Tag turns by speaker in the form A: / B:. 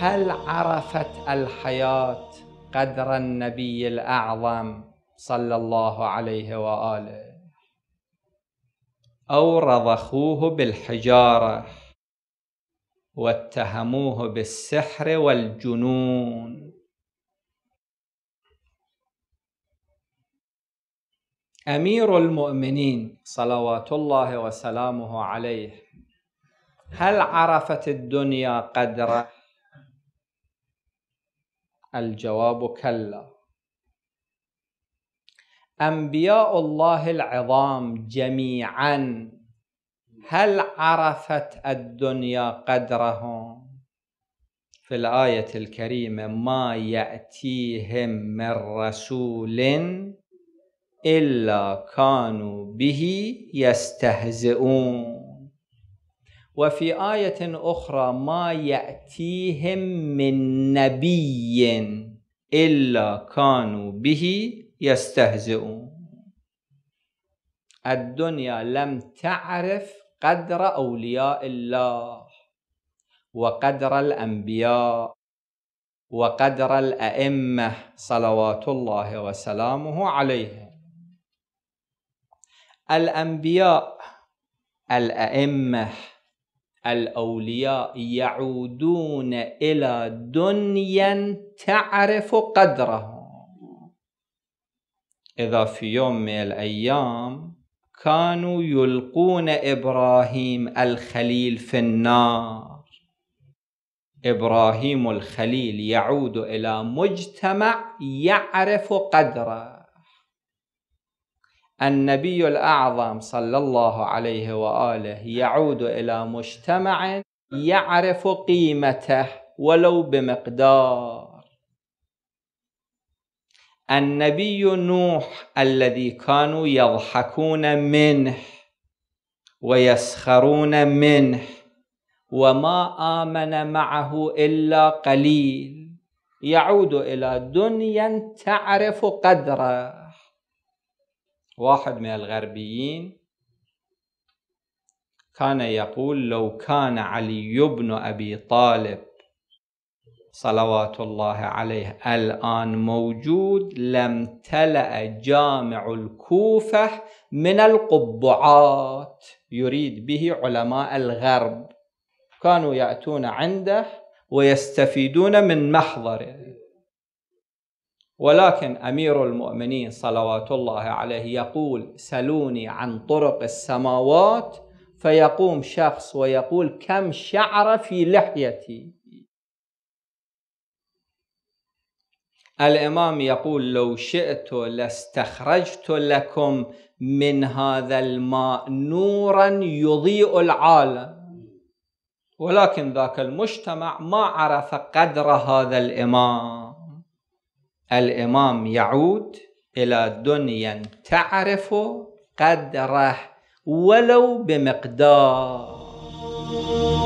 A: هل عرفت الحياة قدر النبي الأعظم صلى الله عليه وآله أو رضخوه بالحجارة واتهموه بالسحر والجنون أمير المؤمنين صلوات الله وسلامه عليه هل عرفت الدنيا قدره الجواب كلا انبياء الله العظام جميعا هل عرفت الدنيا قدرهم في الايه الكريمه ما ياتيهم من رسول الا كانوا به يستهزئون وفي آية أخرى ما يأتيهم من نبي إلا كانوا به يستهزئون الدنيا لم تعرف قدر أولياء الله وقدر الأنبياء وقدر الأئمة صلوات الله وسلامه عليهم الأنبياء الأئمة الأولياء يعودون إلى دنيا تعرف قدرهم إذا في يوم من الأيام كانوا يلقون إبراهيم الخليل في النار إبراهيم الخليل يعود إلى مجتمع يعرف قدره النبي الأعظم صلى الله عليه وآله يعود إلى مجتمع يعرف قيمته ولو بمقدار النبي نوح الذي كانوا يضحكون منه ويسخرون منه وما آمن معه إلا قليل يعود إلى دنيا تعرف قدره واحد من الغربيين كان يقول لو كان علي بن أبي طالب صلوات الله عليه الآن موجود لم تلأ جامع الكوفة من القبعات يريد به علماء الغرب كانوا يأتون عنده ويستفيدون من محضره ولكن امير المؤمنين صلوات الله عليه يقول سلوني عن طرق السماوات فيقوم شخص ويقول كم شعر في لحيتي الامام يقول لو شئت لاستخرجت لكم من هذا الماء نورا يضيء العالم ولكن ذاك المجتمع ما عرف قدر هذا الامام الإمام يعود إلى دنيا تعرف قدره ولو بمقدار